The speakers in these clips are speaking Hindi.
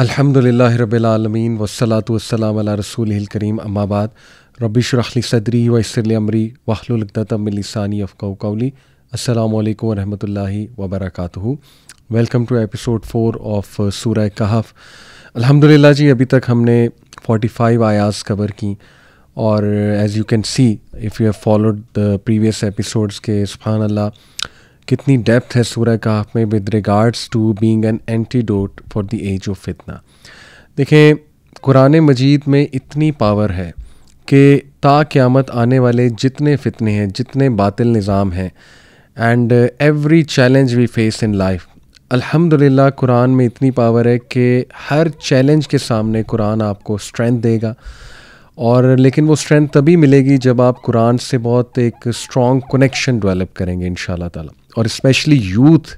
अल्हम्दुलिल्लाह रबालमीन वसलात वसलाम रसूल करीम अम्माबाद रबिशरखली सदरी वसरल अमरी वाहलतमिलसानी कौली असल वरहमल वबरक welcome to episode four of सूर्य कहफ अल्हम्दुलिल्लाह जी अभी तक हमने 45 आयाज़ कवर की और as you can see if you have followed the previous episodes के सुबहान अल्लाह कितनी डेप्थ है सूर्य काफ में with regards to being an antidote for the age of फितना देखिए कुरान मजीद में इतनी पावर है कि ता क़्यामत आने वाले जितने फितने हैं जितने बातिल निज़ाम हैं and every challenge we face in life अल्हम्दुलिल्लाह कुरान में इतनी पावर है कि हर चैलेंज के सामने कुरान आपको स्ट्रेंथ देगा और लेकिन वो स्ट्रेंथ तभी मिलेगी जब आप कुरान से बहुत एक स्ट्रॉन्ग कनेक्शन डेवलप करेंगे इन ताला और स्पेशली यूथ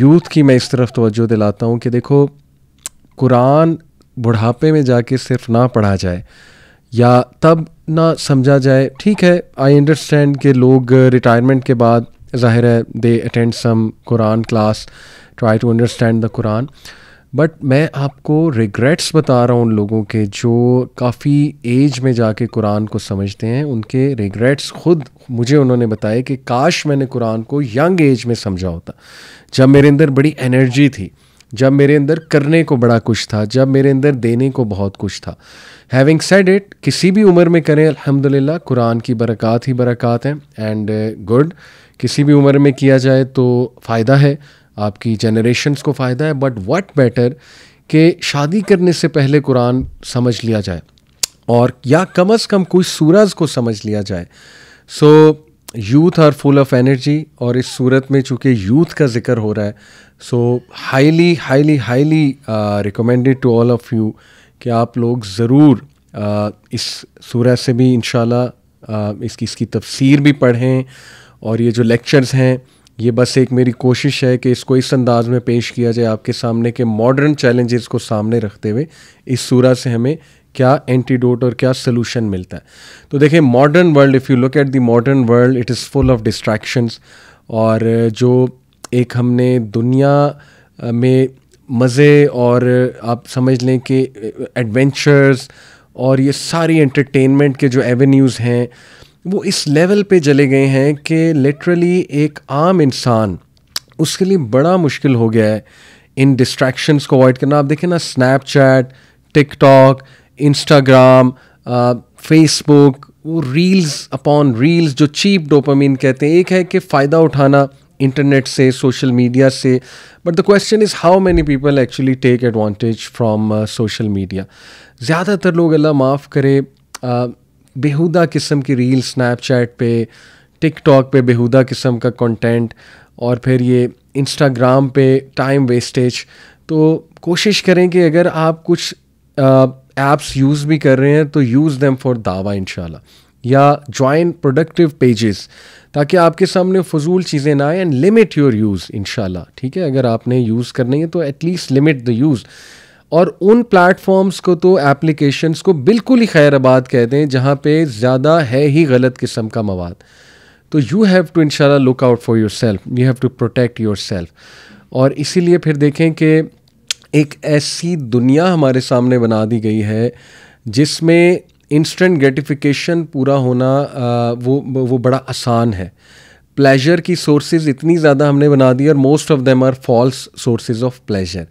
यूथ की मैं इस तरफ तोज्जो दिलाता हूँ कि देखो कुरान बुढ़ापे में जाके सिर्फ ना पढ़ा जाए या तब ना समझा जाए ठीक है आई अंडरस्टैंड कि लोग रिटायरमेंट के बाद ज़ाहिर है they attend some Quran class try to understand the Quran but मैं आपको रिग्रेट्स बता रहा हूँ उन लोगों के जो काफ़ी एज में जाके कुरान को समझते हैं उनके रिग्रेट्स खुद मुझे उन्होंने बताए कि काश मैंने कुरान को यंग एज में समझा होता जब मेरे अंदर बड़ी एनर्जी थी जब मेरे अंदर करने को बड़ा कुछ था जब मेरे अंदर देने को बहुत कुछ था हैविंग सेड इट किसी भी उम्र में करें अल्हम्दुलिल्लाह कुरान की बरक़ात ही बरक़ात हैं एंड गुड uh, किसी भी उम्र में किया जाए तो फ़ायदा है आपकी जनरेशन्स को फ़ायदा है बट वट बेटर कि शादी करने से पहले कुरान समझ लिया जाए और या कम अज़ कम कोई सूरज को समझ लिया जाए so youth are full of energy और इस सूरत में चूँकि यूथ का जिक्र हो रहा है so highly highly highly recommended to all of you कि आप लोग ज़रूर uh, इस सूरज से भी इन uh, इसकी इसकी तफसीर भी पढ़ें और ये जो लेक्चर्स हैं ये बस एक मेरी कोशिश है कि इसको इस अंदाज में पेश किया जाए आपके सामने के मॉडर्न चैलेंजेस को सामने रखते हुए इस सूरा से हमें क्या एंटीडोट और क्या सोल्यूशन मिलता है तो देखें modern world if you look at the modern world it is full of distractions और जो एक हमने दुनिया में मज़े और आप समझ लें कि एडवेंचर्स और ये सारी एंटरटेनमेंट के जो एवेन्यूज़ हैं वो इस लेवल पे चले गए हैं कि लिटरली एक आम इंसान उसके लिए बड़ा मुश्किल हो गया है इन डिस्ट्रैक्शंस को अवॉइड करना आप देखें ना स्नैपचैट टिकटॉक इंस्टाग्राम फेसबुक वो रील्स अपॉन रील्स जो चीप डोपामीन कहते हैं एक है कि फ़ायदा उठाना इंटरनेट से सोशल मीडिया से but the question is how many people actually take advantage from social media ज़्यादातर लोग अल्लाह माफ़ करे uh, बेहुदा किस्म की रील स्नैपचैट पे टिकटॉक पे बेहुदा किस्म का कंटेंट और फिर ये इंस्टाग्राम पे टाइम वेस्टेज तो कोशिश करें कि अगर आप कुछ ऐप्स यूज़ भी कर रहे हैं तो यूज़ देम फॉर दावा इन या ज्वाइन प्रोडक्टिव पेजेस ताकि आपके सामने फजूल चीज़ें ना आए and limit your use in ठीक है अगर आपने यूज़ करनी है तो एटलीस्ट लिमिट द यूज़ और उन प्लेटफॉर्म्स को तो एप्लीकेशंस को बिल्कुल ही आबाद कह दें जहाँ पे ज़्यादा है ही गलत किस्म का मवाद तो यू हैव टू इनशाला look out for yourself you have to protect yourself और इसीलिए फिर देखें कि एक ऐसी दुनिया हमारे सामने बना दी गई है जिसमें इंस्टेंट ग्रेटिफिकेशन पूरा होना आ, वो वो बड़ा आसान है प्लेजर की सोर्सेज इतनी ज़्यादा हमने बना दी और most of them are false sources of pleasure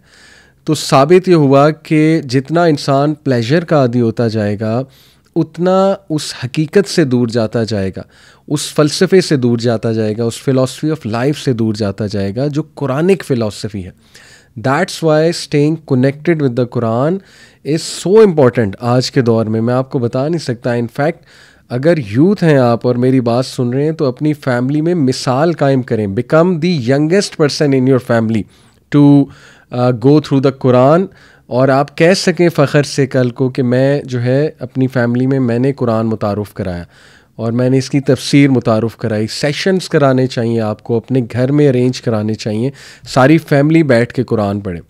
तो साबित ये हुआ कि जितना इंसान प्लेजर का आदि होता जाएगा उतना उस हकीकत से दूर जाता जाएगा उस फ़लसफ़े से दूर जाता जाएगा उस फिलासफ़ी ऑफ लाइफ से दूर जाता जाएगा जो कुरानिक फ़िलासफ़ी है that's why staying connected with the Quran is so important आज के दौर में मैं आपको बता नहीं सकता इनफैक्ट अगर यूथ हैं आप और मेरी बात सुन रहे हैं तो अपनी फैमिली में मिसाल कायम करें become the youngest person in your family to go through the Quran और आप कह सकें फ़ख्र से कल को कि मैं जो है अपनी फैमिली में मैंने कुरान मुतारफ़ कराया और मैंने इसकी तफसीर मुतारफ़ कराई सेशंस कराने चाहिए आपको अपने घर में अरेंज कराने चाहिए सारी फैमिली बैठ के कुरान पढ़े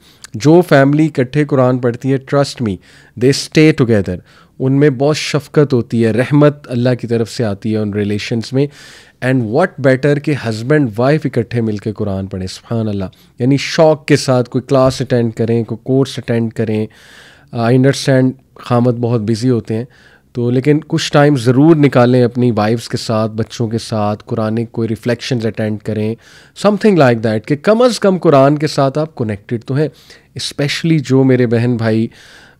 जो फैमिली इकट्ठे कुरान पढ़ती है trust me they stay together उनमें बहुत शफकत होती है रहमत अल्लाह की तरफ से आती है उन रिलेशन्स में एंड व्हाट बेटर कि हस्बैंड वाइफ इकट्ठे मिलकर कुरान पढ़ें सुबहान अल्लाह यानी शौक़ के साथ कोई क्लास अटेंड करें कोई कोर्स अटेंड करें आई uh, अंडरस्टैंड खामत बहुत बिज़ी होते हैं तो लेकिन कुछ टाइम ज़रूर निकालें अपनी वाइफ्स के साथ बच्चों के साथ कुरान कोई रिफ्लेक्शन अटेंड करें समथिंग लाइक दैट कि कम अज़ कम कुरान के साथ आप कनेक्टेड तो हैं इस्पेशली जो मेरे बहन भाई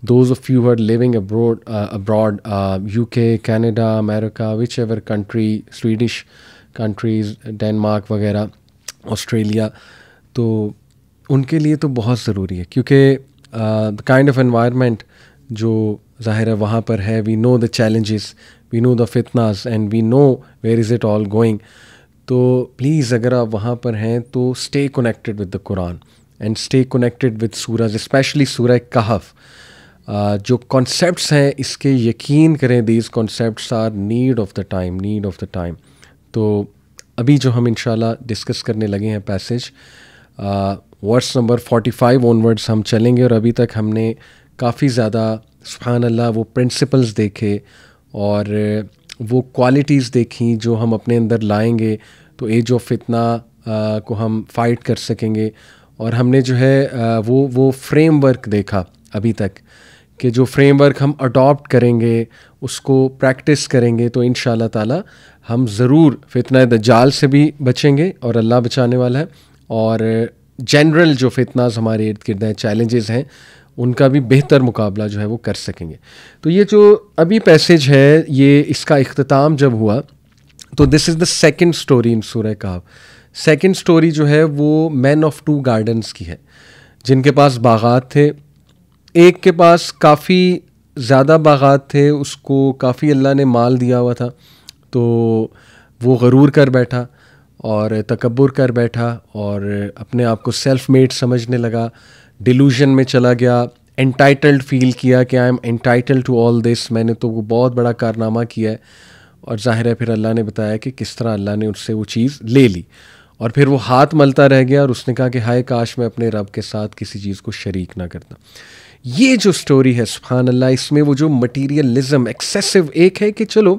those of you who are living abroad, uh, abroad uh, UK, Canada, America, whichever country, Swedish countries, Denmark वगैरह, Australia, तो उनके लिए तो बहुत ज़रूरी है क्योंकि काइंड ऑफ एनवायरनमेंट जो ज़ाहिर है वहाँ पर है we know the challenges we know the फितनास and we know where is it all going तो प्लीज़ अगर आप वहाँ पर हैं तो stay connected with the Quran and stay connected with सूरज स्पेशली सूरह कहफ़ जो कॉन्सेप्ट्स हैं इसके यकीन करें these concepts are need of the time need of the time तो अभी जो हम इनशाला डिस्कस करने लगे हैं पैसेज वर्ड्स नंबर 45 ऑनवर्ड्स हम चलेंगे और अभी तक हमने काफ़ी ज़्यादा सुबहान अल्लाह वो प्रिंसिपल्स देखे और वो क्वालिटीज़ देखी जो हम अपने अंदर लाएंगे तो एज ऑफ फितना को हम फाइट कर सकेंगे और हमने जो है आ, वो वो फ्रेमवर्क देखा अभी तक कि जो फ्रेमवर्क हम अडॉप्ट करेंगे उसको प्रैक्टिस करेंगे तो इन ताला हम ज़रूर फितना दजाल से भी बचेंगे और अल्लाह बचाने वाला है और जनरल जो फितनाज हमारे इर्द गिर्द हैं चैलेंजेस हैं उनका भी बेहतर मुकाबला जो है वो कर सकेंगे तो ये जो अभी पैसेज है ये इसका अख्ताम जब हुआ तो this is the second story in सूर काव सेकेंड स्टोरी जो है वो मैन ऑफ टू गार्डन्स की है जिनके पास बागात थे एक के पास काफ़ी ज़्यादा बागात थे उसको काफ़ी अल्लाह ने माल दिया हुआ था तो वो गरूर कर बैठा और तकबर कर बैठा और अपने आप को सेल्फ मेड समझने लगा डिलूजन में चला गया एंटाइटल्ड फील किया कि I am entitled to all this मैंने तो वो बहुत बड़ा कारनामा किया है और ज़ाहिर है फिर अल्लाह ने बताया कि किस तरह अल्लाह ने उससे वो चीज़ ले ली और फिर वो हाथ मलता रह गया और उसने कहा कि हाय काश मैं अपने रब के साथ किसी चीज़ को शरीक ना करता ये जो स्टोरी है सुफहान अल्लाह इसमें वो जो मटीरियलिज्म एक्सेसिव एक है कि चलो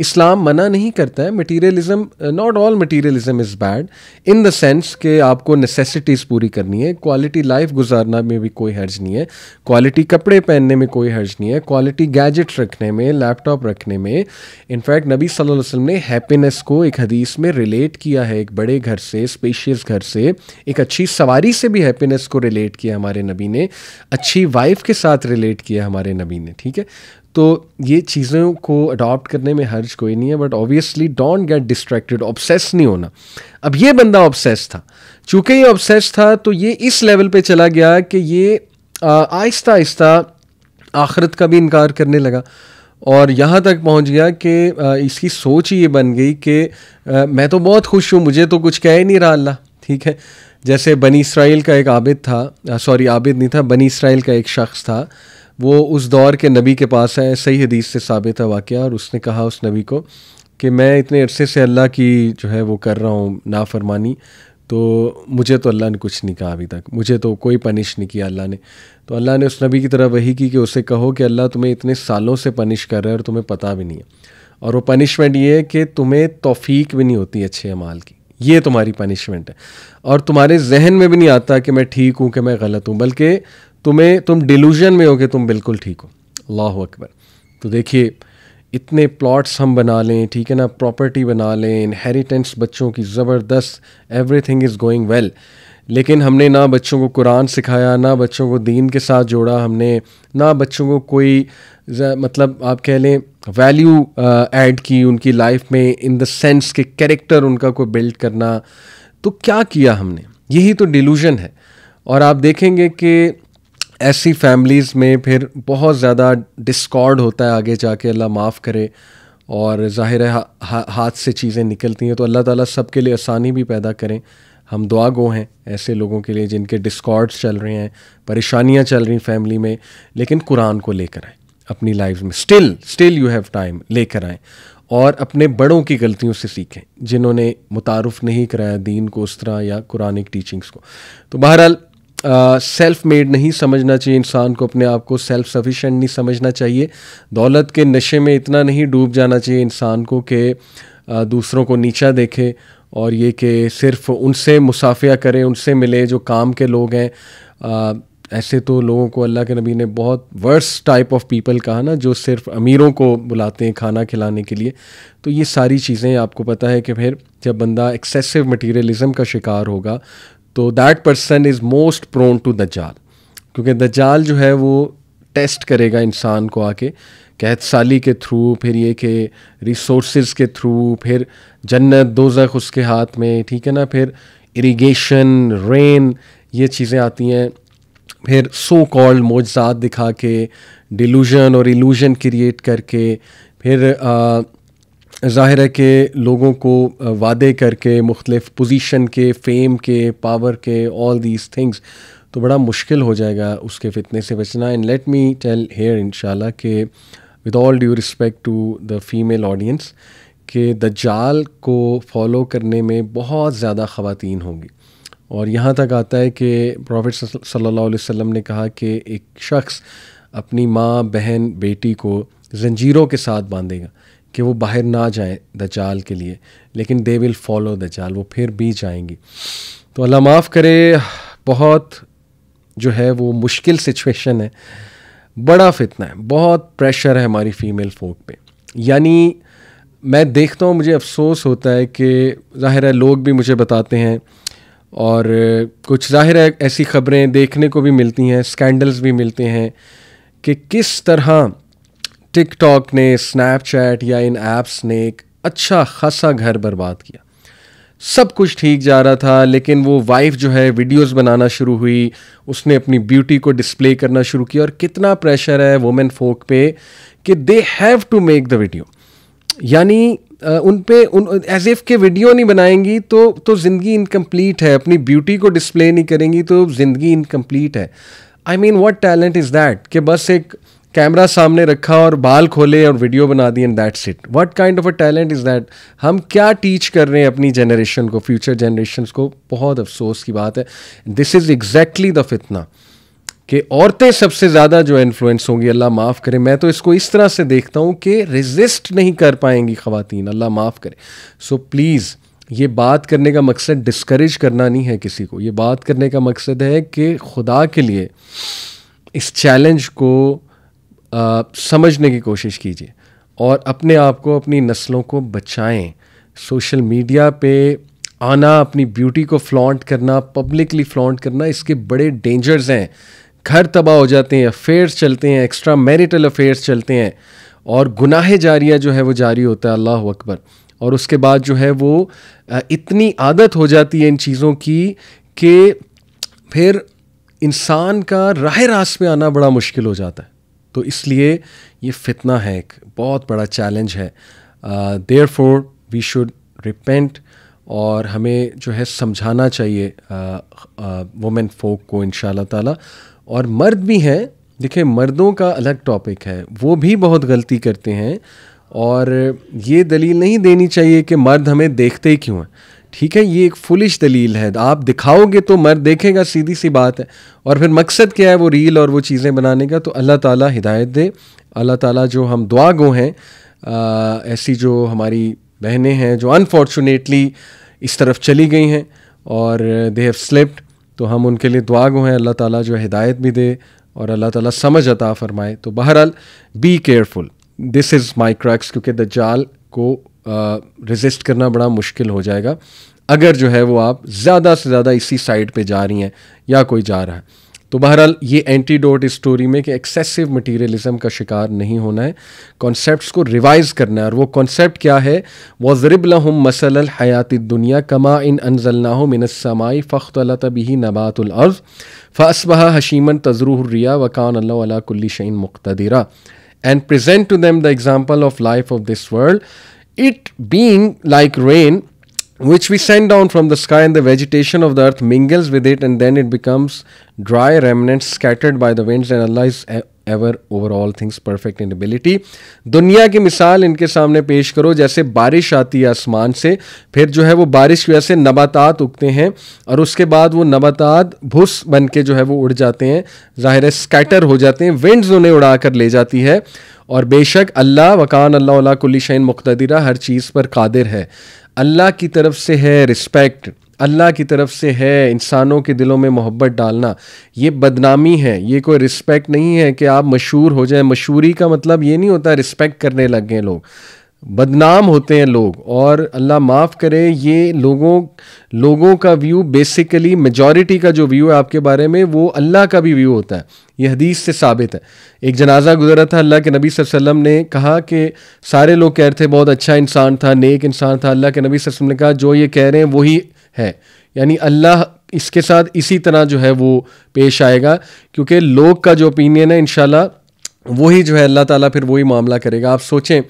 इस्लाम मना नहीं करता है materialism not all materialism is bad in the sense कि आपको नेसेसिटीज़ पूरी करनी है क्वालिटी लाइफ गुजारना में भी कोई हर्ज नहीं है क्वालिटी कपड़े पहनने में कोई हर्ज नहीं है क्वालिटी गैजेट रखने में लैपटॉप रखने में इनफैक्ट नबी सल्लल्लाहु अलैहि वसल्लम ने हैप्पीनेस को एक हदीस में रिलेट किया है एक बड़े घर से स्पेशियस घर से एक अच्छी सवारी से भी हैप्पीनेस को रिलेट किया हमारे नबी ने अच्छी वाइफ लाइफ के साथ रिलेट किया हमारे नबी ने ठीक है तो ये चीज़ों को अडॉप्ट करने में हर्ज कोई नहीं है but obviously don't get distracted obsess नहीं होना अब ये बंदा ऑब्सेस था चूँकि ये ऑब्सेस था तो ये इस लेवल पे चला गया कि ये आहिस्ता आहिस्ता आखरत का भी इनकार करने लगा और यहाँ तक पहुँच गया कि इसकी सोच ही ये बन गई कि मैं तो बहुत खुश हूँ मुझे तो कुछ कह ही नहीं रहा अल्लाह ठीक है जैसे बनी इसराइल का एक आबिद था सॉरी आबिद नहीं था बनी इसराइल का एक शख्स था वो उस दौर के नबी के पास आया सही हदीस से साबित है वाक़ और उसने कहा उस नबी को कि मैं इतने अरसे से अल्लाह की जो है वो कर रहा हूँ नाफरमानी तो मुझे तो अल्लाह ने कुछ नहीं कहा अभी तक मुझे तो कोई पनिश नहीं किया अल्लाह ने तो अल्लाह ने उस नबी की तरह वही की कि उसे कहो कि अल्लाह तुम्हें इतने सालों से पनिश कर रहा है और तुम्हें पता भी नहीं है और वो पनिशमेंट ये है कि तुम्हें तोफ़ी भी नहीं होती अच्छे अमाल की ये तुम्हारी पनिशमेंट है और तुम्हारे जहन में भी नहीं आता कि मैं ठीक हूँ कि मैं गलत हूँ बल्कि तुम्हें तुम डिलूजन में हो कि तुम बिल्कुल ठीक हो अल्लाह अकबर तो देखिए इतने प्लॉट्स हम बना लें ठीक है ना प्रॉपर्टी बना लें इनहेरिटेंस बच्चों की ज़बरदस्त एवरीथिंग इज़ गोइंग वेल लेकिन हमने ना बच्चों को कुरान सिखाया ना बच्चों को दीन के साथ जोड़ा हमने ना बच्चों को कोई मतलब आप कह लें वैल्यू ऐड की उनकी लाइफ में इन द सेंस के कैरेक्टर उनका कोई बिल्ड करना तो क्या किया हमने यही तो डिलूजन है और आप देखेंगे कि ऐसी फैमिलीज़ में फिर बहुत ज़्यादा डिस्कॉर्ड होता है आगे जाके अल्लाह माफ़ करे और ज़ाहिर है हा, हा, हाथ से चीज़ें निकलती हैं तो अल्लाह ताला सब के लिए आसानी भी पैदा करें हम दुआ गो हैं ऐसे लोगों के लिए जिनके डिस्कॉर्ड्स चल रहे हैं परेशानियां चल रही फैमिली में लेकिन कुरान को लेकर आए अपनी लाइफ में still still you have time लेकर आएँ और अपने बड़ों की गलतियों से सीखें जिन्होंने मुतारफ़ नहीं कराया दीन को उस तरह या कुरानिक टीचिंग्स को तो बहरहाल सेल्फ मेड नहीं समझना चाहिए इंसान को अपने आप को सेल्फ सफिशेंट नहीं समझना चाहिए दौलत के नशे में इतना नहीं डूब जाना चाहिए इंसान को कि दूसरों को नीचा देखे और ये कि सिर्फ उनसे मुसाफिया करें उनसे मिले जो काम के लोग हैं ऐसे तो लोगों को अल्लाह के नबी ने बहुत वर्स टाइप ऑफ पीपल कहा ना जो सिर्फ अमीरों को बुलाते हैं खाना खिलाने के लिए तो ये सारी चीज़ें आपको पता है कि फिर जब बंदा एक्सेसिव मटीरियलिज़म का शिकार होगा तो that person is most prone to जाल क्योंकि जाल जो है वो टेस्ट करेगा इंसान को आके कहत साली के थ्रू फिर ये कि रिसोर्स के थ्रू फिर जन्नत दोजख उसके हाथ में ठीक है ना फिर इरिगेशन रेन ये चीज़ें आती हैं फिर सो कॉल्ड मोजात दिखा के डिलूजन और इलूजन क्रिएट करके फिर ज़ाहिर है कि लोगों को वादे करके मुख्तलिफ पोजीशन के फेम के पावर के ऑल दीज थिंग्स तो बड़ा मुश्किल हो जाएगा उसके फितने से बचना and let me tell here in कि with all due respect to the female audience के द जाल को फॉलो करने में बहुत ज़्यादा ख़वातीन होंगी और यहाँ तक आता है कि प्रॉफिट सल्लल्लाहु अलैहि वसल्लम ने कहा कि एक शख्स अपनी माँ बहन बेटी को जंजीरों के साथ बांधेगा कि वो बाहर ना जाए चाल के लिए लेकिन दे विल फॉलो चाल वो फिर भी जाएंगी तो अल्लाह माफ़ करे बहुत जो है वो मुश्किल सिचुएशन है बड़ा फितना है बहुत प्रेशर है हमारी फ़ीमेल फोक पे यानी मैं देखता हूँ मुझे अफसोस होता है कि ज़ाहिर है लोग भी मुझे बताते हैं और कुछ जाहिर है ऐसी खबरें देखने को भी मिलती हैं स्कैंडल्स भी मिलते हैं कि किस तरह टिकटॉक ने स्नैपचैट या इन ऐप्स ने एक अच्छा खासा घर बर्बाद किया सब कुछ ठीक जा रहा था लेकिन वो वाइफ जो है वीडियोस बनाना शुरू हुई उसने अपनी ब्यूटी को डिस्प्ले करना शुरू किया और कितना प्रेशर है वुमेन फोक पे कि they have to make the video यानी उन पे उन एज इफ के वीडियो नहीं बनाएंगी तो तो ज़िंदगी इनकम्प्लीट है अपनी ब्यूटी को डिस्प्ले नहीं करेंगी तो ज़िंदगी इनकम्प्लीट है I mean what talent is that कि बस एक कैमरा सामने रखा और बाल खोले और वीडियो बना दी and that's it what kind of a talent is that हम क्या टीच कर रहे हैं अपनी जनरेशन को फ्यूचर जनरेशन को बहुत अफसोस की बात है दिस इज़ एग्जैक्टली द फितना कि औरतें सबसे ज़्यादा जो इन्फ्लुएंस होंगी अल्लाह माफ़ करे मैं तो इसको इस तरह से देखता हूँ कि रेजिस्ट नहीं कर पाएंगी ख़वातीन अल्लाह माफ़ करे सो so, प्लीज़ ये बात करने का मकसद डिस्करेज करना नहीं है किसी को ये बात करने का मकसद है कि खुदा के लिए इस चैलेंज को आ, समझने की कोशिश कीजिए और अपने आप को अपनी नस्लों को बचाएं सोशल मीडिया पे आना अपनी ब्यूटी को फ्लॉन्ट करना पब्लिकली फ्लॉन्ट करना इसके बड़े डेंजर्स हैं घर तबाह हो जाते हैं अफेयर्स चलते हैं एक्स्ट्रा मैरिटल अफेयर्स चलते हैं और गुनाह जारिया जो है वो जारी होता है अल्लाह अकबर और उसके बाद जो है वो इतनी आदत हो जाती है इन चीज़ों की कि फिर इंसान का राह रास्त में आना बड़ा मुश्किल हो जाता है तो इसलिए ये फितना है एक बहुत बड़ा चैलेंज है therefore we should repent और हमें जो है समझाना चाहिए वुमेन फोक को इन ताला और मर्द भी हैं देखिए मर्दों का अलग टॉपिक है वो भी बहुत गलती करते हैं और ये दलील नहीं देनी चाहिए कि मर्द हमें देखते ही क्यों हैं ठीक है ये एक फुलिश दलील है आप दिखाओगे तो मर्द देखेगा सीधी सी बात है और फिर मकसद क्या है वो रील और वो चीज़ें बनाने का तो अल्लाह ताला हिदायत दे अल्लाह ताला जो हम दुआ गो हैं ऐसी जो हमारी बहनें हैं जो अनफॉर्चुनेटली इस तरफ चली गई हैं और दे हैव स्लिप्ड तो हम उनके लिए दुआ गो हैं अल्लाह ताला जो हिदायत भी दे और अल्लाह ताला समझ अता फरमाए तो बहरहाल be careful this is my crux क्योंकि द जाल को रजिस्ट करना बड़ा मुश्किल हो जाएगा अगर जो है वो आप ज़्यादा से ज़्यादा इसी साइड पे जा रही हैं या कोई जा रहा है तो बहरहाल ये एंटीडोट इस स्टोरी में कि एक्सेसिव मटीरियलिज्म का शिकार नहीं होना है कॉन्सेप्ट को रिवाइज करना है और वो कॉन्सेप्ट क्या है वजरब लहम मसल हयात दुनिया कमा इन अनजलना मिनसमाई फ़ख्त नबातल नबातुलर्ज़ फ़ासबह हशीमन तजरूरिया वकान अल्ला कुल्ली शैन मुख्तरा and present to them the example of life of this world it being like rain which we send down from the sky, and the vegetation of the earth mingles with it, and then it becomes dry remnants scattered by the winds, and Allah is ever over all things perfect in ability दुनिया की मिसाल इनके सामने पेश करो जैसे बारिश आती है आसमान से फिर जो है वो बारिश की वजह से नबातात उगते हैं और उसके बाद वो नबातात भुस बन के जो है वो उड़ जाते हैं ज़ाहिर है स्कैटर हो जाते हैं विंड्स उन्हें उड़ा कर ले जाती है और बेशक अल्लाह वकान अल्लाह कुल्ली शैन मुख्तरा हर चीज़ पर कादिर है अल्लाह की तरफ से है रिस्पेक्ट अल्लाह की तरफ से है इंसानों के दिलों में मोहब्बत डालना ये बदनामी है ये कोई रिस्पेक्ट नहीं है कि आप मशहूर हो जाए मशहूरी का मतलब ये नहीं होता रिस्पेक्ट करने लग गए लोग बदनाम होते हैं लोग और अल्लाह माफ़ करे ये लोगों लोगों का व्यू बेसिकली मेजॉरिटी का जो व्यू है आपके बारे में वो अल्लाह का भी व्यू होता है ये हदीस से साबित है एक जनाजा गुजरा था अल्लाह के नबी वसल्लम ने कहा कि सारे लोग कह रहे थे बहुत अच्छा इंसान था नेक इंसान था अल्लाह के नबी वसल्लम ने कहा जो ये कह रहे हैं वही है यानी अल्लाह इसके साथ इसी तरह जो है वो पेश आएगा क्योंकि लोग का जो ओपिनियन है इन वही जो है अल्लाह ताला फिर वही मामला करेगा आप सोचें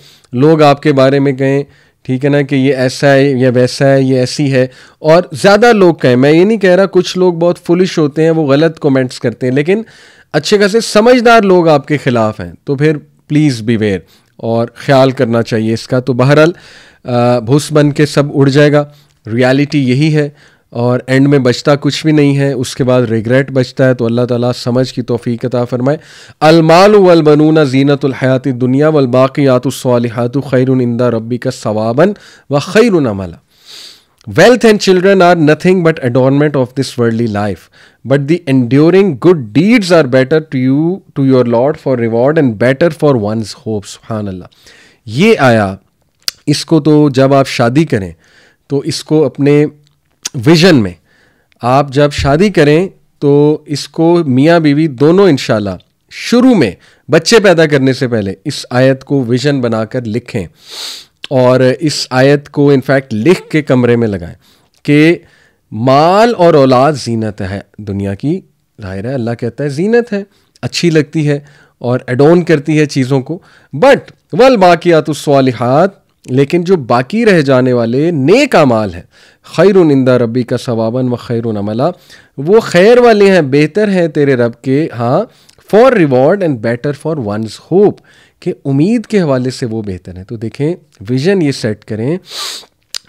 लोग आपके बारे में कहें ठीक है ना कि ये ऐसा है या वैसा है ये ऐसी है और ज़्यादा लोग कहें मैं ये नहीं कह रहा कुछ लोग बहुत फुलिश होते हैं वो गलत कमेंट्स करते हैं लेकिन अच्छे खासे समझदार लोग आपके ख़िलाफ़ हैं तो फिर प्लीज़ बिवेयर और ख्याल करना चाहिए इसका तो बहरहाल भूस बन के सब उड़ जाएगा रियलिटी यही है और एंड में बचता कुछ भी नहीं है उसके बाद रिग्रेट बचता है तो अल्लाह ताला समझ की तोफ़ी कता फ़रमाए अलमाल वलबनूना हयात दुनिया वलबाक़ियात खैर इंदा रब्बी का सवाबन व खैर अमला wealth and children are nothing but adornment of this worldly life but the enduring good deeds are better to you to your Lord for reward and better for one hopes हान अल्लाह ये आया इसको तो जब आप शादी करें तो इसको अपने विजन में आप जब शादी करें तो इसको मियाँ बीवी दोनों इनशाला शुरू में बच्चे पैदा करने से पहले इस आयत को विजन बनाकर लिखें और इस आयत को इनफैक्ट लिख के कमरे में लगाएं कि माल और औलाद जीनत है दुनिया की जाहिर है अल्लाह कहता है जीनत है अच्छी लगती है और एडोन करती है चीज़ों को बट वल बाकियात सवालहत लेकिन जो बाकी रह जाने वाले नेक अमाल है निंदा रबी का सवाबन व खैर अमला वो खैर वाले हैं बेहतर हैं तेरे रब के हाँ for reward and better for one's hope कि उम्मीद के हवाले से वो बेहतर है तो देखें विजन ये सेट करें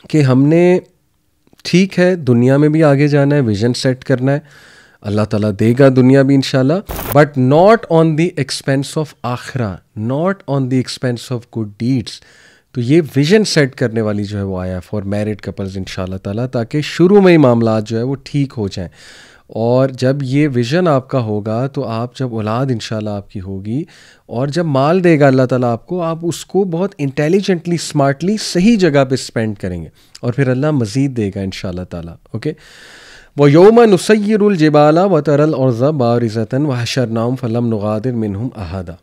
कि हमने ठीक है दुनिया में भी आगे जाना है विजन सेट करना है अल्लाह ताला देगा दुनिया भी इन but not on the expense of आखरा not on the expense of good deeds तो ये विजन सेट करने वाली जो है वो आया फॉर मैरिड कपल्स इन ताला ताकि शुरू में ही मामला जो है वो ठीक हो जाएं और जब ये विज़न आपका होगा तो आप जब औलाद इन आपकी होगी और जब माल देगा अल्लाह ताला आपको आप उसको बहुत इंटेलिजेंटली स्मार्टली सही जगह पे स्पेंड करेंगे और फिर अल्लाह मज़ीद देगा इन ताला ओके व योम नसैरजेबाला व तरल और ज़बारज़ता व हशर नाम फ़लम नगादिर मिनहम अहादा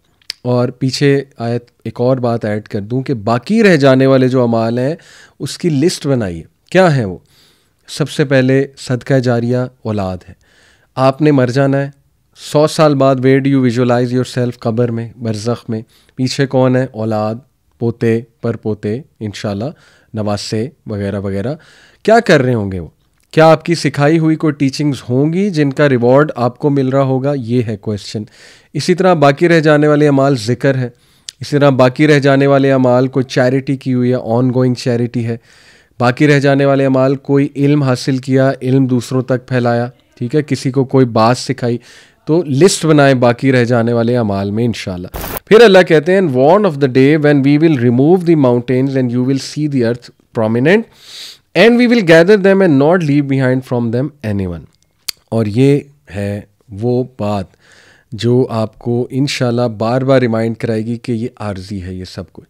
और पीछे आयत एक और बात ऐड कर दूं कि बाकी रह जाने वाले जो अमाल हैं उसकी लिस्ट बनाइए क्या है वो सबसे पहले सदका जारिया औलाद है आपने मर जाना है सौ साल बाद would you visualize yourself कबर में बरसख में पीछे कौन है औलाद पोते पर पोते इन नवासे वगैरह वगैरह क्या कर रहे होंगे वो क्या आपकी सिखाई हुई कोई टीचिंग्स होंगी जिनका रिवॉर्ड आपको मिल रहा होगा ये है क्वेश्चन इसी तरह बाकी रह जाने वाले अमाल जिक्र है इसी तरह बाकी रह जाने वाले अमाल कोई चैरिटी की हुई है ऑन गोइंग चैरिटी है बाकी रह जाने वाले अमाल कोई इल्म हासिल किया इल्म दूसरों तक फैलाया ठीक है किसी को कोई बात सिखाई तो लिस्ट बनाए बाकी रह जाने वाले अमाल में इनशाला फिर अल्लाह कहते हैं warn of the day when we will remove the mountains and you will see the earth prominent and we will gather them and not leave behind from them anyone और ये है वो बात जो आपको इन बार बार रिमाइंड कराएगी कि ये आर्जी है ये सब कुछ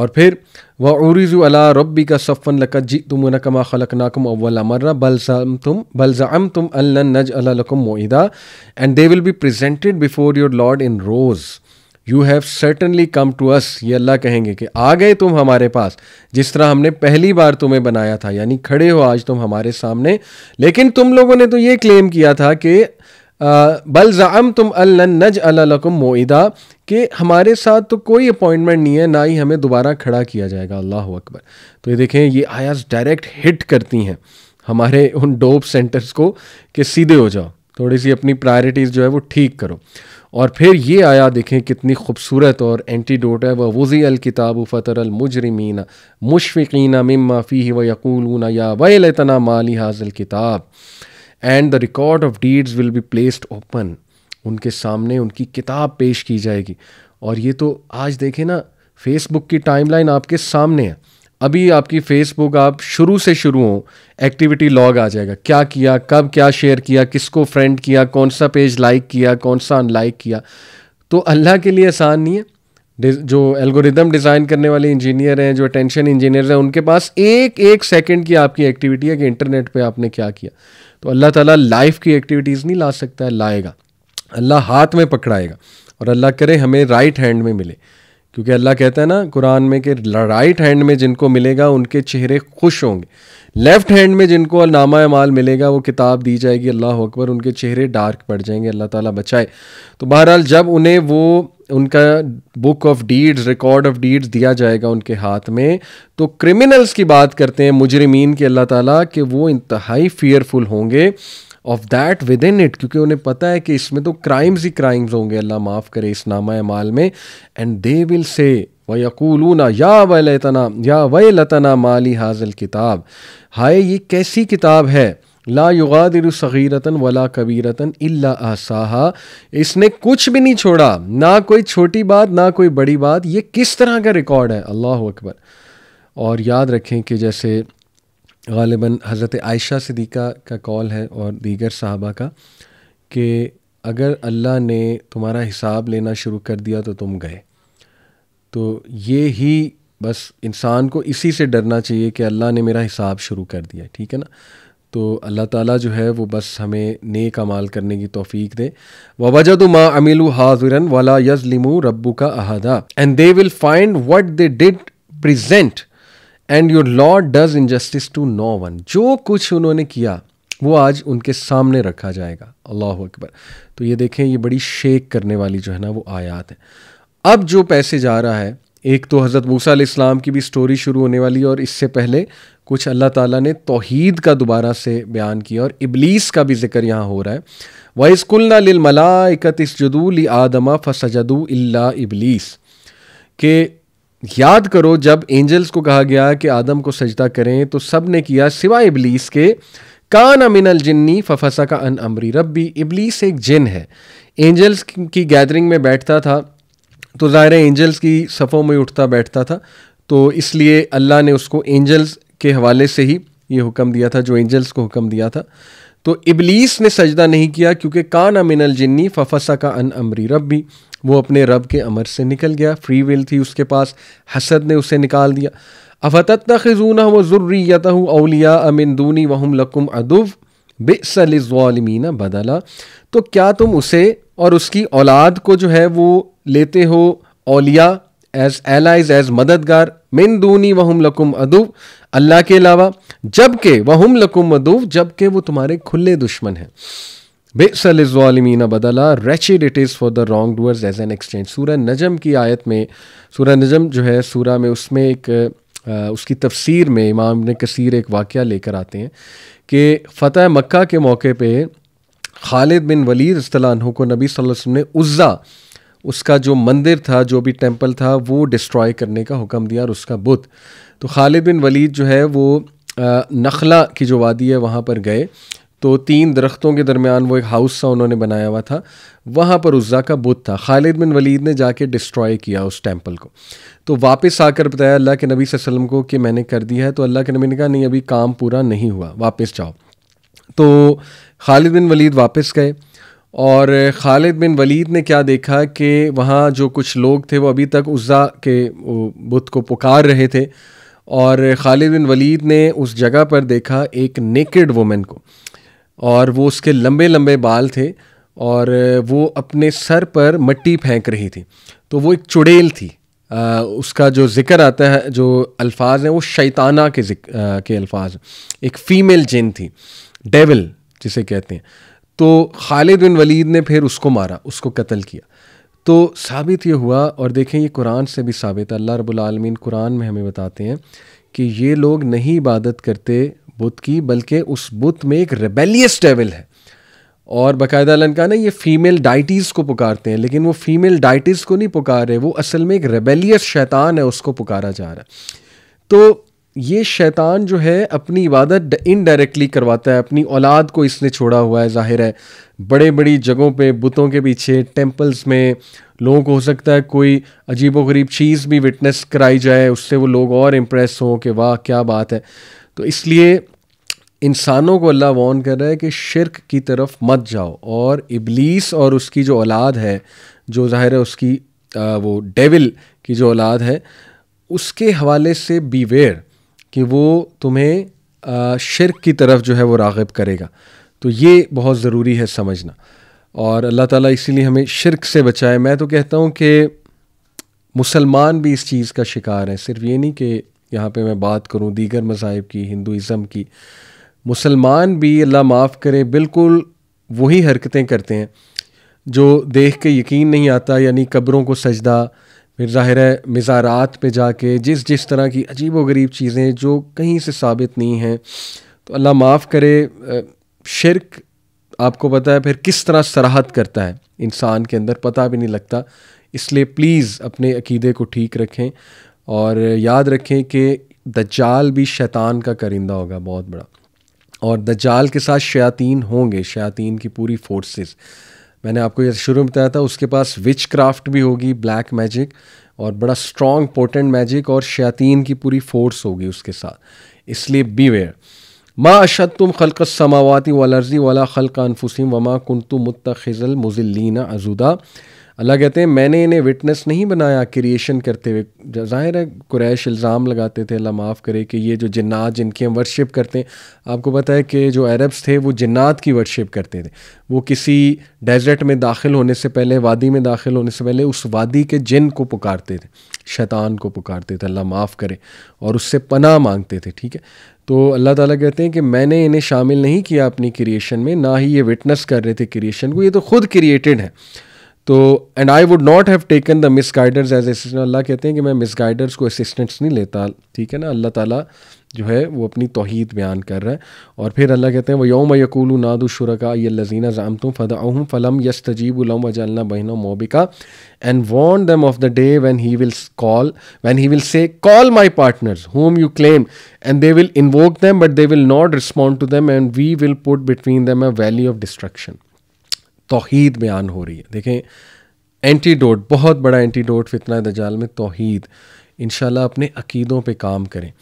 और फिर वह उर्ज़ अला रबी का सफ़न लकत जी तुम नकमा खलक नाकम अव्वला मर्रा बलज़म तुम बलज़म तुम अल नज अलकुम लकुम and they will be presented before your Lord in rows you have certainly come to us ये अल्लाह कहेंगे कि आ गए तुम हमारे पास जिस तरह हमने पहली बार तुम्हें बनाया था यानी खड़े हो आज तुम हमारे सामने लेकिन तुम लोगों ने तो ये क्लेम किया था कि बल ज़ाम तुम अल नज अलकुम मोदा कि हमारे साथ तो कोई अपॉइंटमेंट नहीं है ना ही हमें दोबारा खड़ा किया जाएगा अल्लाह अकबर तो ये देखें ये आयास डायरेक्ट हिट करती हैं हमारे उन डोप सेंटर्स को कि सीधे हो जाओ थोड़ी सी अपनी प्रायोरिटीज़ जो है वो ठीक करो और फिर ये आया देखें कितनी खूबसूरत और एंटीडोट है वह वज़ी अलकिताब फ़तर मुजरमीना मुशफ़ीना मिम्मा फ़ी व यकूलूना या वतना माली हाजल किताब and the record of deeds will be placed open उनके सामने उनकी किताब पेश की जाएगी और ये तो आज देखें ना फेसबुक की टाइमलाइन आपके सामने है अभी आपकी फेसबुक आप शुरू से शुरू हो एक्टिविटी लॉग आ जाएगा क्या किया कब क्या शेयर किया किसको फ्रेंड किया कौन सा पेज लाइक किया कौन सा अनलाइक किया तो अल्लाह के लिए आसान नहीं है जो एल्गोरिदम डिज़ाइन करने वाले इंजीनियर हैं जो अटेंशन इंजीनियर हैं उनके पास एक एक सेकंड की आपकी एक्टिविटी है कि इंटरनेट पे आपने क्या किया तो अल्लाह ताला लाइफ की एक्टिविटीज़ नहीं ला सकता है लाएगा अल्लाह हाथ में पकड़ाएगा और अल्लाह करे हमें राइट हैंड में मिले क्योंकि अल्लाह कहता है ना कुरान में कि राइट हैंड में जिनको मिलेगा उनके चेहरे खुश होंगे लेफ्ट हैंड में जिनको नामा माल मिलेगा वो किताब दी जाएगी अल्लाह अकबर उनके चेहरे डार्क पड़ जाएंगे अल्लाह ताला बचाए तो बहरहाल जब उन्हें वो उनका book of deeds record of deeds दिया जाएगा उनके हाथ में तो क्रिमिनल्स की बात करते हैं मुजरमीन की अल्लाह ताला कि वो इंतहाई फियरफुल होंगे of that within it क्योंकि उन्हें पता है कि इसमें तो क्राइम्स ही क्राइम्स होंगे अल्लाह माफ़ करे इस नामा माल में एंड दे विल से व यकूलूना या लतना या व लतना माली हाजल किताब हाय ये कैसी किताब है ला युगादिर सगीरतन वला कबीरतन इल्ला आसाहा इसने कुछ भी नहीं छोड़ा ना कोई छोटी बात ना कोई बड़ी बात ये किस तरह का रिकॉर्ड है अल्लाह अकबर और याद रखें कि जैसे गालिबा हज़रत आयशा सदीक़ा का कॉल है और दीगर साहबा का कि अगर अल्लाह ने तुम्हारा हिसाब लेना शुरू कर दिया तो तुम गए तो ये ही बस इंसान को इसी से डरना चाहिए कि अल्लाह ने मेरा हिसाब शुरू कर दिया ठीक है ना तो अल्लाह ताला जो है वो बस हमें नेक अमाल करने की तोफ़ी दे वजह वजद माँ अमिलू हाजिरन वाला यजलिमू रब्बू का अहदा and they will find what they did present and your Lord does injustice to no one जो कुछ उन्होंने किया वो आज उनके सामने रखा जाएगा अल्लाह अकबर तो ये देखें ये बड़ी शेक करने वाली जो है ना वो आयात है अब जो पैसे जा रहा है एक तो हज़रत मूसा इस्लाम की भी स्टोरी शुरू होने वाली है और इससे पहले कुछ अल्लाह ताला ने तोहीद का दोबारा से बयान किया और इबलीस का भी जिक्र यहाँ हो रहा है वस्कुलना लिल मलाकत इसजदू ली आदमा सजदू इल्ला इबलीस के याद करो जब एंजल्स को कहा गया कि आदम को सजदा करें तो सब ने किया सिवाय इबलीस के कान अल जिन्नी फफसा का अन अमरी रबी इबलीस एक जिन है एंजल्स की गैदरिंग में बैठता था तो ज़ाहिर एंजल्स की सफ़ों में उठता बैठता था तो इसलिए अल्लाह ने उसको एंजल्स के हवाले से ही ये हुक्म दिया था जो एंजल्स को हुक्म दिया था तो इबलीस ने सजदा नहीं किया क्योंकि कान अल जिन्नी फफसा का अन अमरी रबी वो अपने रब के अमर से निकल गया फ्री विल थी उसके पास हसद ने उसे निकाल दिया अफतत खजून व ज़ुर्रियत अलिया अमिन दूनी वहम लकुम अदुव बेसलिजालमीन बदला तो क्या तुम उसे और उसकी औलाद को जो है वो लेते हो अलिया एज एलाइज एज मददगार मिन दूनी वहम लकुम अदुव अल्लाह के अलावा जबकि वहम लकुम अदुव जबकि वो तुम्हारे खुले दुश्मन हैं बेसलिजालमीना बदला wretched it is for the wrong doers as an exchange सूर्य नजम की आयत में सूर्य नजम जो है सूर्य में उसमें एक आ, उसकी तफसीर में इमाम ने कसीर एक वाक़ लेकर आते हैं कि फ़तेह मक्का के मौके पर खालिद बिन वलीद अस्तलानों को नबी वसल्लम ने उज़ा उसका जो मंदिर था जो भी टेम्पल था वो डिस्ट्रॉय करने का हुक्म दिया और उसका बुत तो खालिद बिन वलीद जो है वो नखला की जो वादी है वहाँ पर गए तो तीन दरख्तों के दरमियान वो एक हाउस सा उन्होंने बनाया हुआ था वहाँ पर उज़्ज़ा का बुत था खालिद बिन वलीद ने जाके डिस्ट्रॉय किया उस टेम्पल को तो वापस आकर बताया अल्लाह के नबी वसल्लम को कि मैंने कर दिया है तो अल्लाह के नबी ने कहा नहीं अभी काम पूरा नहीं हुआ वापस जाओ तो खालिद बिन वलीद वापस गए और खालिद बिन वलीद ने क्या देखा कि वहाँ जो कुछ लोग थे वो अभी तक उज़्ज़ा के बुत को पुकार रहे थे और खालिद बिन वलीद ने उस जगह पर देखा एक नेकेड वुमेन को और वो उसके लंबे लंबे बाल थे और वो अपने सर पर मट्टी फेंक रही थी तो वो एक चुड़ैल थी आ, उसका जो ज़िक्र आता है जो अल्फाज हैं वो शैताना के आ, के अल्फाज एक फ़ीमेल जिन थी डेविल जिसे कहते हैं तो खालिद बिन वलीद ने फिर उसको मारा उसको कत्ल किया तो साबित ये हुआ और देखें ये कुरान से भी साबित है अल्लाह रब्बुल रबालमीन कुरान में हमें बताते हैं कि ये लोग नहीं इबादत करते बुत की बल्कि उस बुत में एक रेबेलियस डेविल है और बाकायदा ना ये फीमेल डाइटीज़ को पुकारते हैं लेकिन वो फीमेल डाइटीज़ को नहीं पुकार रहे वो असल में एक रेबेलियस शैतान है उसको पुकारा जा रहा है तो ये शैतान जो है अपनी इबादत इनडायरेक्टली करवाता है अपनी औलाद को इसने छोड़ा हुआ है जाहिर है बड़े बड़ी जगहों पे बुतों के पीछे टेंपल्स में लोगों को हो सकता है कोई अजीब गरीब चीज़ भी विटनेस कराई जाए उससे वो लोग और इम्प्रेस हों कि वाह क्या बात है तो इसलिए इंसानों को अल्लाह वॉन कर रहा है कि शिरक की तरफ मत जाओ और इबलीस और उसकी जो औलाद है जो ज़ाहिर है उसकी आ, वो डेविल की जो औलाद है उसके हवाले से बीवेयर कि वो तुम्हें शिरक की तरफ जो है वो रागब करेगा तो ये बहुत ज़रूरी है समझना और अल्लाह ताला इसीलिए हमें शिरक से बचाए मैं तो कहता हूँ कि मुसलमान भी इस चीज़ का शिकार है सिर्फ ये नहीं कि यहाँ पे मैं बात करूँ दीगर मज़ाहब की हिंदुज़म की मुसलमान भी अल्लाह माफ़ करे बिल्कुल वही हरकतें करते हैं जो देख के यकीन नहीं आता यानी कब्रों को सजदा फिर ज़ाहिर है मज़ारात पे जाके जिस जिस तरह की अजीब व गरीब चीज़ें जो कहीं से साबित नहीं हैं तो अल्लाह माफ़ करे शिरक आपको पता है फिर किस तरह सराहत करता है इंसान के अंदर पता भी नहीं लगता इसलिए प्लीज़ अपने अकीदे को ठीक रखें और याद रखें कि दाल भी शैतान का करिंदा होगा बहुत बड़ा और जाल के साथ शयातीन होंगे शयातीन की पूरी फोर्सेस मैंने आपको ये शुरू में बताया था उसके पास विच क्राफ्ट भी होगी ब्लैक मैजिक और बड़ा स्ट्रॉन्ग पोटेंट मैजिक और शयातीन की पूरी फोर्स होगी उसके साथ इसलिए बी वेयर माँ अशद तुम खलक समावाती वालर्जी वाला का अनफुसिम वमा कुन तुम मुतखज़ल मुजिल्लिन अजूदा अल्लाह कहते हैं मैंने इन्हें विटनेस नहीं बनाया क्रिएशन करते हुए जाहिर है कुरैश इल्ज़ाम लगाते थे अल्लाह माफ़ करे कि ये जो जन्ात जिनकी हम वर्शिप करते हैं आपको पता है कि जो अरब्स थे वो जन्ात की वर्शिप करते थे वो किसी डेजर्ट में दाखिल होने से पहले वादी में दाखिल होने से पहले उस वादी के जिन को पुकारते थे शैतान को पुकारते थे अल्लाह माफ़ करे और उससे पनाह मांगते थे ठीक है तो अल्लाह ताला कहते हैं कि मैंने इन्हें शामिल नहीं किया अपनी क्रिएशन में ना ही ये विटनेस कर रहे थे क्रिएशन को ये तो ख़ुद क्रिएटेड है तो and I would not have taken the misguiders as assistant अल्लाह कहते हैं कि मैं मिस गाइडर्स को असिस्टेंट्स नहीं लेता ठीक है ना अल्लाह ताला जो है वो अपनी तोहद बयान कर रहा है और फिर अल्लाह कहते हैं वो योम यकूल नादु शुरका ये लजीना जाम तुम फ़दाहम फ़लम यस तजीब उलम वजलना बहन मोबिका एंड वॉन्ट them of the day when he will call when he will say call my partners whom you claim and they will invoke them but they will not respond to them and we will put between them a valley of destruction तोहद बयान हो रही है देखें एंटीडोट बहुत बड़ा एंटीडोट फितना दजाल में तोहहीद इन अपने अकीदों पर काम करें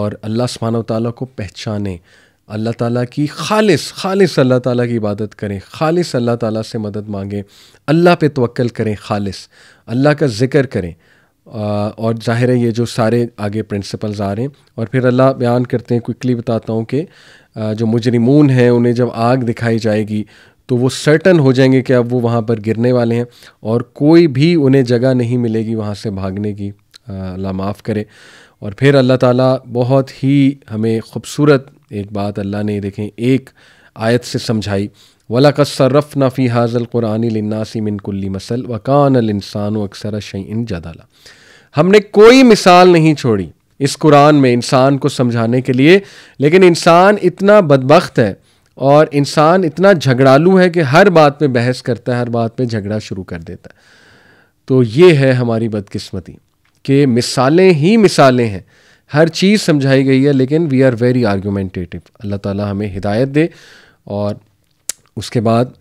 और अल्लाह सुबहान ताली को पहचानें अल्लाह ताला की खालिस खालिस अल्लाह ताला की इबादत करें खालिस अल्लाह ताला से मदद मांगें अल्लाह पे तवक्ल करें खालिस अल्लाह का ज़िक्र करें और ज़ाहिर है ये जो सारे आगे प्रिंसिपल्स आ रहे हैं और फिर अल्लाह बयान करते हैं क्विकली बताता हूँ कि जो मुजरिमून हैं उन्हें जब आग दिखाई जाएगी तो वो सर्टन हो जाएंगे कि अब वो वहाँ पर गिरने वाले हैं और कोई भी उन्हें जगह नहीं मिलेगी वहाँ से भागने की अल्लाह माफ़ करे और फिर अल्लाह ताला बहुत ही हमें खूबसूरत एक बात अल्लाह ने देखें एक आयत से समझाई वला कसरफ़ नफ़ी हाजल क़ुरानी लन्नासी कुल्ली मसल वक़ानसान अक्सर शईन जदाला हमने कोई मिसाल नहीं छोड़ी इस कुरान में इंसान को समझाने के लिए लेकिन इंसान इतना बदबख्त है और इंसान इतना झगड़ालू है कि हर बात में बहस करता है हर बात में झगड़ा शुरू कर देता है तो ये है हमारी बदकिस्मती कि मिसालें ही मिसालें हैं हर चीज़ समझाई गई है लेकिन वी आर वेरी आर्गूमेंटेटिव अल्लाह ताला हमें हिदायत दे और उसके बाद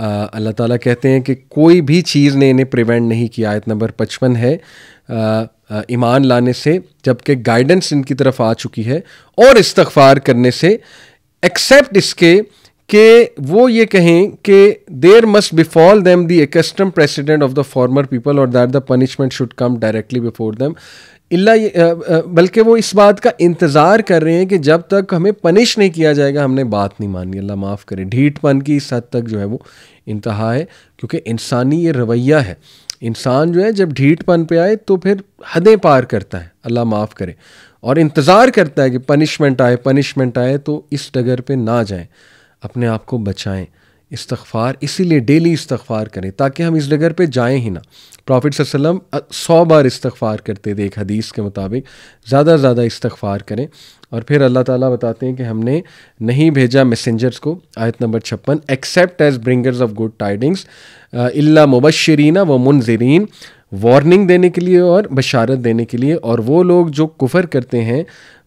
अल्लाह ताला कहते हैं कि कोई भी चीज़ ने इन्हें प्रिवेंट नहीं किया आयत नंबर पचपन है ईमान लाने से जबकि गाइडेंस इनकी तरफ आ चुकी है और इस्तफार करने से एक्सेप्ट इसके कि वो ये कहें कि there must befall them the extant precedent of the former people और that the punishment should come directly before them इला बल्कि वो इस बात का इंतज़ार कर रहे हैं कि जब तक हमें पनिश नहीं किया जाएगा हमने बात नहीं मानी अल्लाह माफ़ करे ढीठपन की इस हद तक जो है वो इंतहा है क्योंकि इंसानी ये रवैया है इंसान जो है जब ढीठपन पे आए तो फिर हदें पार करता है अल्लाह माफ़ करे और इंतज़ार करता है कि पनिशमेंट आए पनिशमेंट आए तो इस डगर पे ना जाएं अपने आप को बचाएं इस्तगफ़ार इसीलिए डेली इस्तफार करें ताकि हम इस डगर पे जाएं ही ना प्रॉफिट वसल्लम सौ बार इस्तफार करते थे एक हदीस के मुताबिक ज़्यादा से ज़्यादा इस्तफार करें और फिर अल्लाह ताला बताते हैं कि हमने नहीं भेजा मैसेंजर्स को आयत नंबर छप्पन except as bringers of good tidings इल्ला मुबशरीना व मुनजरीन वार्निंग देने के लिए और बशारत देने के लिए और वो लोग जो कुफर करते हैं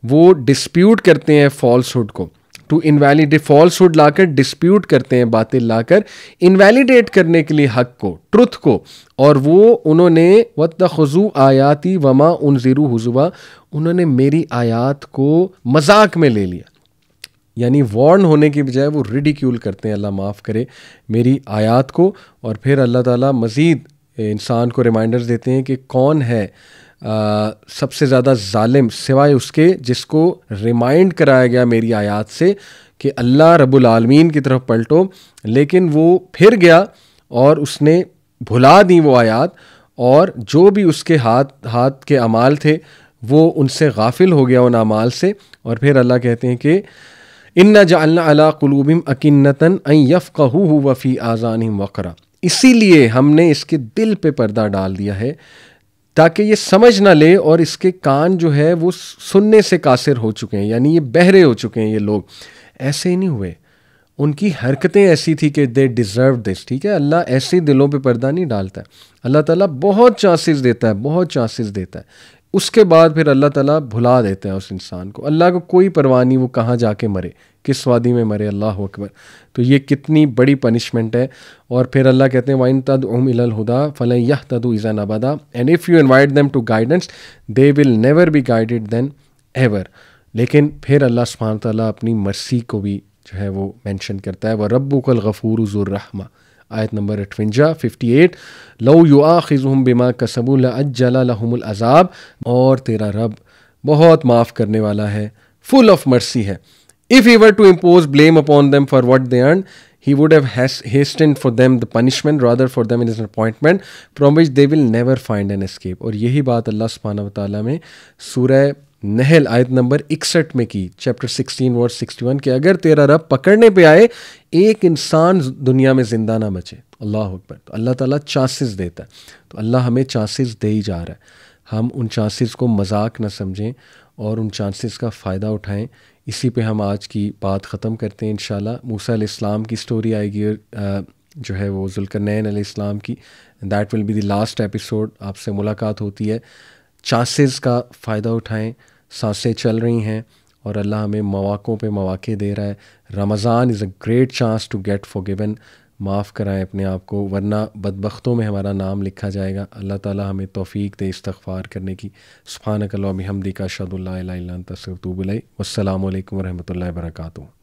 वो डिस्प्यूट करते हैं फॉल्सहुड को टू इनवैलिड फॉल्सहुड लाकर डिस्प्यूट करते हैं बातें लाकर इनवैलिडेट करने के लिए हक को ट्रुथ को और वो उन्होंने वत खजू आयाती वमा उन ज़ीरू हजुआ उन्होंने मेरी आयात को मजाक में ले लिया यानी वार्न होने की बजाय वो रिडिक्यूल करते हैं अल्लाह माफ़ करे मेरी आयात को और फिर अल्लाह ताला मज़ीद इंसान को रिमाइंडर्स देते हैं कि कौन है आ, सबसे ज़्यादा ालिम सिवाय उसके जिसको रिमाइंड कराया गया मेरी आयात से कि अल्लाह रब्बुल आलमीन की तरफ पलटो लेकिन वो फिर गया और उसने भुला दी वो आयात और जो भी उसके हाथ हाथ के अमाल थे वो उनसे गाफिल हो गया उन अमाल से और फिर अल्लाह कहते हैं कि इन्ना जालना अला कुलूबिम अकिन्नतन अफ़ कहू वफ़ी आज़ान वक़रा इसीलिए हमने इसके दिल पे पर्दा डाल दिया है ताकि ये समझ ना ले और इसके कान जो है वो सुनने से कासिर हो चुके हैं यानी ये बहरे हो चुके हैं ये लोग ऐसे ही नहीं हुए उनकी हरकतें ऐसी थी कि दे डिज़र्व दिस ठीक है अल्लाह ऐसे दिलों पे पर्दा नहीं डालता अल्लाह ताला बहुत चांसेस देता है बहुत चांसेस देता है उसके बाद फिर अल्लाह ताला भुला देते हैं उस इंसान को अल्लाह को कोई परवाह नहीं वो कहाँ जाके मरे किस वादी में मरे अल्लाह अकबर तो ये कितनी बड़ी पनिशमेंट है और फिर अल्लाह कहते हैं वाइन तद उम हुदा फ़ल यह तद इज़ा नबादा and if you invite them to guidance they will never be guided then ever लेकिन फिर अल्लाह सुबहान तला अपनी मर्सी को भी जो है वो मैंशन करता है वह रब्बुकल गफ़ूर ज़ुर्रहमा आयत नंबर अठवंजा फिफ्टी एट लऊ युआ खिजुम बिमा कसबुल अज्जलाहमुल अजाब और तेरा रब बहुत माफ़ करने वाला है फुल ऑफ मर्सी है if you were to impose blame upon them for what they earn he would have has- hastened them them the punishment rather for them it is an appointment from which they will और यही बात अल्लाह सुबहाना वाली में सूर्य नहल आयत नंबर इकसठ में की चैप्टर 16 वर्स 61 के अगर तेरा रब पकड़ने पे आए एक इंसान दुनिया में ज़िंदा ना बचे अल्लाह अकबर तो अल्लाह ताला चांसेस देता है तो अल्लाह हमें चांसेस दे ही जा रहा है हम उन चांसेस को मजाक ना समझें और उन चांसेस का फ़ायदा उठाएं इसी पे हम आज की बात ख़त्म करते हैं इन मूसा इस्लाम की स्टोरी आएगी और जो है वो जुल्करनैन इस्लाम की that will be the last episode आपसे मुलाकात होती है चांसेस का फ़ायदा उठाएं सांसें चल रही हैं और अल्लाह हमें मौाक़ों पे मौाक़े दे रहा है Ramzan is a great chance to get forgiven माफ़ कराएं अपने आप को वरना बदबख्तों में हमारा नाम लिखा जाएगा अल्लाह ताला हमें तौफीक दे इस्तफ़ार करने की सुबहानकल्ला हमदी का शदुल्ला तसरतूबल वसलम वरहमल वर्का